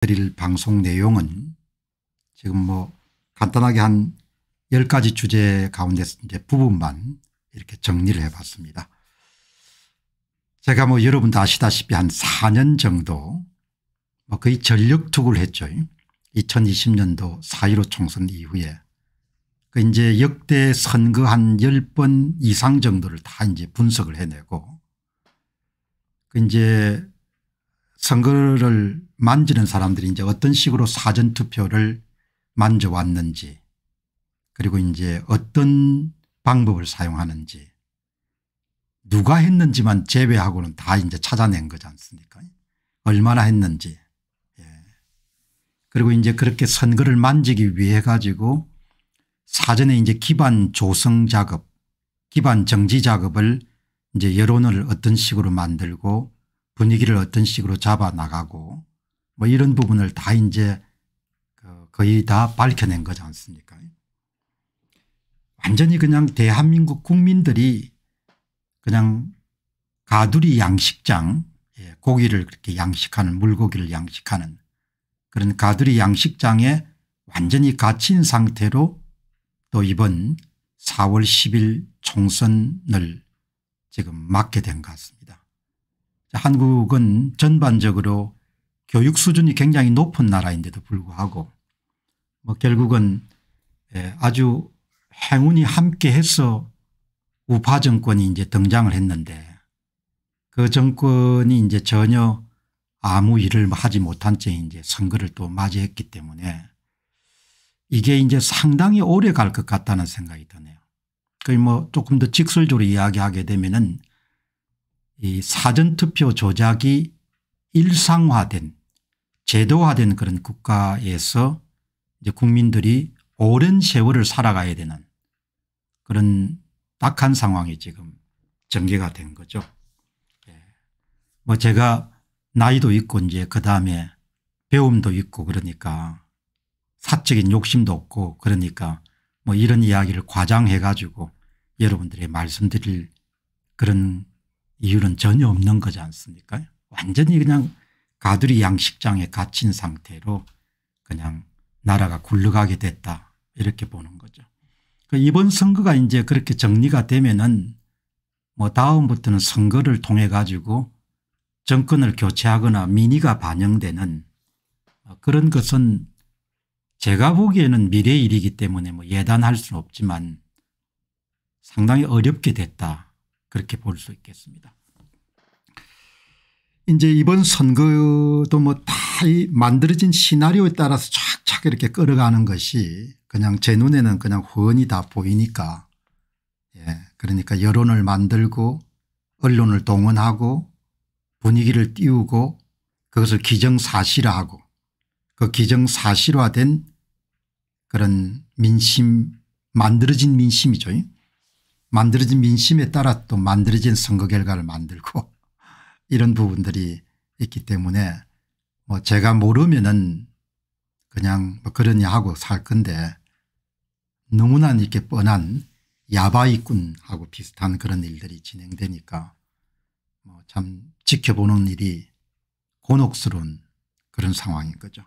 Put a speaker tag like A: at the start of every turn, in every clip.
A: 드릴 방송 내용은 지금 뭐 간단하게 한 10가지 주제 가운데서 이제 부분만 이렇게 정리를 해봤습니다. 제가 뭐 여러분도 아시다시피 한 4년 정도 뭐 거의 전력투구를 했죠. 2020년도 4.15 총선 이후에 그 이제 역대 선거 한 10번 이상 정도를 다 이제 분석을 해내고 그 이제 선거를 만지는 사람들이 이제 어떤 식으로 사전투표를 만져왔는지 그리고 이제 어떤 방법을 사용하는지 누가 했는지만 제외하고는 다 이제 찾아낸 거지 않습니까 얼마나 했는지 예. 그리고 이제 그렇게 선거를 만지기 위해 가지고 사전에 이제 기반 조성 작업 기반 정지 작업을 이제 여론을 어떤 식으로 만들고 분위기를 어떤 식으로 잡아 나가고 뭐 이런 부분을 다 이제 그 거의 다 밝혀낸 거지 않습니까 완전히 그냥 대한민국 국민들이 그냥 가두리 양식장 예, 고기를 그렇게 양식하는 물고기를 양식하는 그런 가두리 양식장에 완전히 갇힌 상태로 또 이번 4월 10일 총선을 지금 맞게 된 것 같습니다. 한국은 전반적으로 교육 수준이 굉장히 높은 나라인데도 불구하고 뭐 결국은 예, 아주 행운이 함께해서 우파 정권이 이제 등장을 했는데 그 정권이 이제 전혀 아무 일을 뭐 하지 못한 채 이제 선거를 또 맞이했기 때문에 이게 이제 상당히 오래 갈 것 같다는 생각이 드네요. 거뭐 조금 더 직설적으로 이야기하게 되면은 이 사전투표 조작이 일상화된 제도화된 그런 국가에서 이제 국민들이 오랜 세월을 살아가야 되는 그런 딱한 상황이 지금 전개가 된 거죠. 예. 뭐 제가 나이도 있고 이제 그 다음에 배움도 있고 그러니까 사적인 욕심도 없고 그러니까 뭐 이런 이야기를 과장해 가지고 여러분들이 말씀드릴 그런 이유는 전혀 없는 거지 않습니까 완전히 그냥 가두리 양식장에 갇힌 상태로 그냥 나라가 굴러가게 됐다 이렇게 보는 거죠. 그 이번 선거가 이제 그렇게 정리가 되면은 뭐 다음부터는 선거를 통해 가지고 정권을 교체하거나 민의가 반영되는 그런 것은 제가 보기에는 미래 일이기 때문에 뭐 예단할 수는 없지만 상당히 어렵게 됐다 그렇게 볼 수 있겠습니다. 이제 이번 선거도 뭐다이 만들어진 시나리오에 따라서 착착 이렇게 끌어가는 것이 그냥 제 눈에는 그냥 훤히 다 보이니까 예 그러니까 여론을 만들고 언론을 동원하고 분위기를 띄우고 그것을 기정사실화하고 그 기정사실화된 그런 민심 만들어진 민심이죠. 만들어진 민심에 따라 또 만들어진 선거 결과를 만들고 이런 부분들이 있기 때문에 뭐 제가 모르면은 그냥 뭐 그러냐 하고 살 건데 너무나 이렇게 뻔한 야바이꾼하고 비슷한 그런 일들이 진행되니까 뭐참 지켜보는 일이 곤혹스러운 그런 상황인 거죠.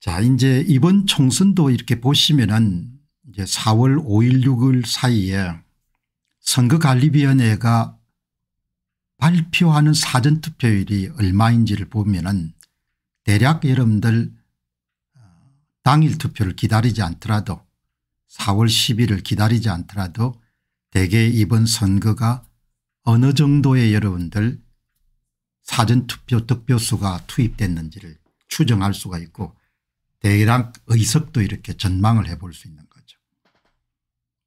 A: 자 이제 이번 총선도 이렇게 보시면은 이제 4월 5일 6일 사이에 선거관리위원회가 발표하는 사전투표율이 얼마인지를 보면 은 대략 여러분들 어, 당일 투표를 기다리지 않더라도 4월 10일을 기다리지 않더라도 대개 이번 선거가 어느 정도의 여러분들 사전투표 득표수가 투입됐는지를 추정할 수가 있고 대략 의석도 이렇게 전망을 해볼 수 있는 거죠.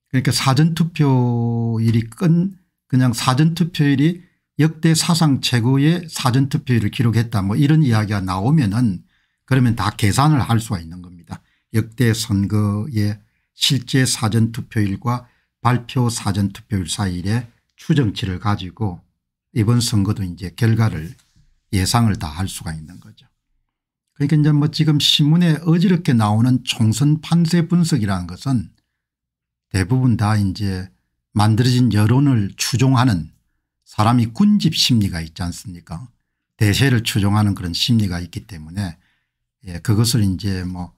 A: 그러니까 사전투표일이 끈 그냥 사전투표일이 역대 사상 최고의 사전투표율을 기록했다 뭐 이런 이야기가 나오면 은 그러면 다 계산을 할 수가 있는 겁니다. 역대 선거의 실제 사전투표율과 발표 사전투표율 사이의 추정치를 가지고 이번 선거도 이제 결과를 예상을 다 할 수가 있는 거죠. 그러니까 이제 뭐 지금 신문에 어지럽게 나오는 총선 판세 분석이라는 것은 대부분 다 이제 만들어진 여론을 추종하는 사람이 군집 심리가 있지 않습니까 대세를 추종하는 그런 심리가 있기 때문에 예, 그것을 이제 뭐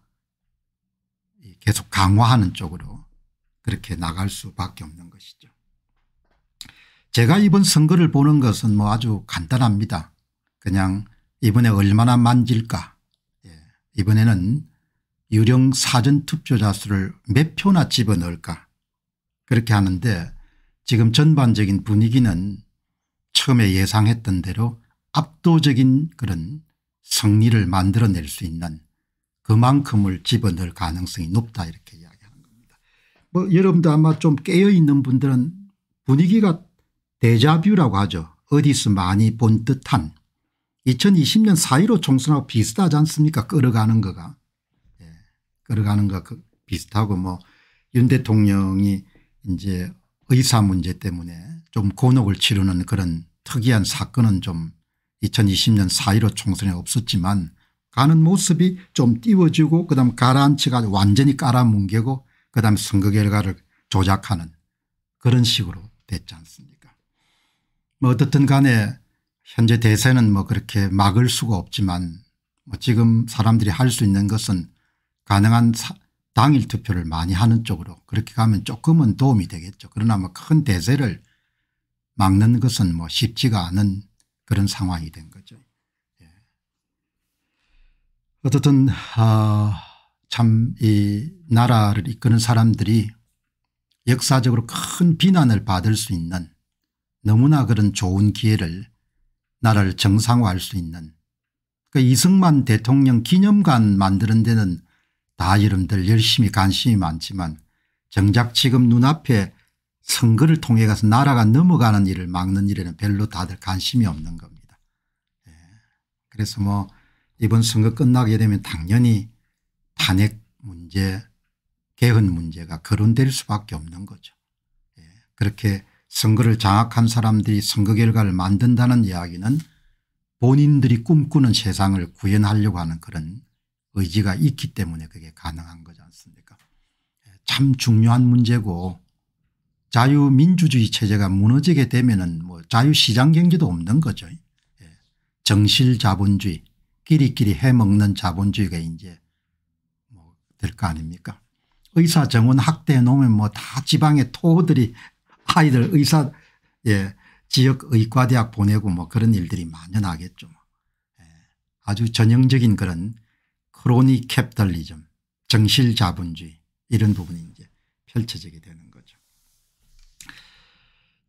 A: 계속 강화하는 쪽으로 그렇게 나갈 수밖에 없는 것이죠. 제가 이번 선거를 보는 것은 뭐 아주 간단합니다. 그냥 이번에 얼마나 만질까 예, 이번에는 유령 사전 투표자 수를 몇 표나 집어넣을까 그렇게 하는데 지금 전반적인 분위기는 처음에 예상했던 대로 압도적인 그런 승리를 만들어낼 수 있는 그만큼을 집어넣을 가능성이 높다 이렇게 이야기하는 겁니다. 뭐 여러분도 아마 좀 깨어있는 분들은 분위기가 데자뷰라고 하죠. 어디서 많이 본 듯한 2020년 4.15 총선하고 비슷하지 않습니까 끌어가는 거가. 예. 끌어가는 거 그 비슷하고 뭐 윤 대통령이 이제 의사 문제 때문에 좀 곤혹을 치르는 그런 특이한 사건은 좀 2020년 4.15 총선에 없었지만 가는 모습이 좀 띄워지고 그다음 가라앉혀가 완전히 깔아뭉개고 그다음 선거 결과를 조작하는 그런 식으로 됐지 않습니까 뭐 어떻든 간에 현재 대세는 뭐 그렇게 막을 수가 없지만 뭐 지금 사람들이 할 수 있는 것은 가능한 사, 당일 투표를 많이 하는 쪽으로 그렇게 가면 조금은 도움이 되겠죠. 그러나 뭐 큰 대세를 막는 것은 뭐 쉽지가 않은 그런 상황이 된 거죠. 예. 어쨌든 아 참 이 나라를 이끄는 사람들이 역사적으로 큰 비난을 받을 수 있는 너무나 그런 좋은 기회를 나라를 정상화할 수 있는 그 이승만 대통령 기념관 만드는 데는 다 이름들 열심히 관심이 많지만 정작 지금 눈앞에 선거를 통해 가서 나라가 넘어가는 일을 막는 일에는 별로 다들 관심이 없는 겁니다. 예. 그래서 뭐 이번 선거 끝나게 되면 당연히 탄핵 문제 개헌 문제가 거론될 수밖에 없는 거죠. 예. 그렇게 선거를 장악한 사람들이 선거 결과를 만든다는 이야기는 본인들이 꿈꾸는 세상을 구현하려고 하는 그런 의지가 있기 때문에 그게 가능한 거지 않습니까 참 중요한 문제고 자유민주주의 체제가 무너지게 되면 은뭐 자유시장 경제도 없는 거죠. 예. 정실자본주의 끼리끼리 해먹는 자본주의가 이제 뭐될거 아닙니까 의사 정원 확대해 놓으면 뭐 다 지방의 토호들이 아이들 의사 예 지역 의과대학 보내고 뭐 그런 일들이 만연하겠죠. 예, 아주 전형적인 그런 크로니 캡달리즘 정실자본주의 이런 부분이 이제 펼쳐지게 되는 거죠.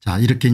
A: 자 이렇게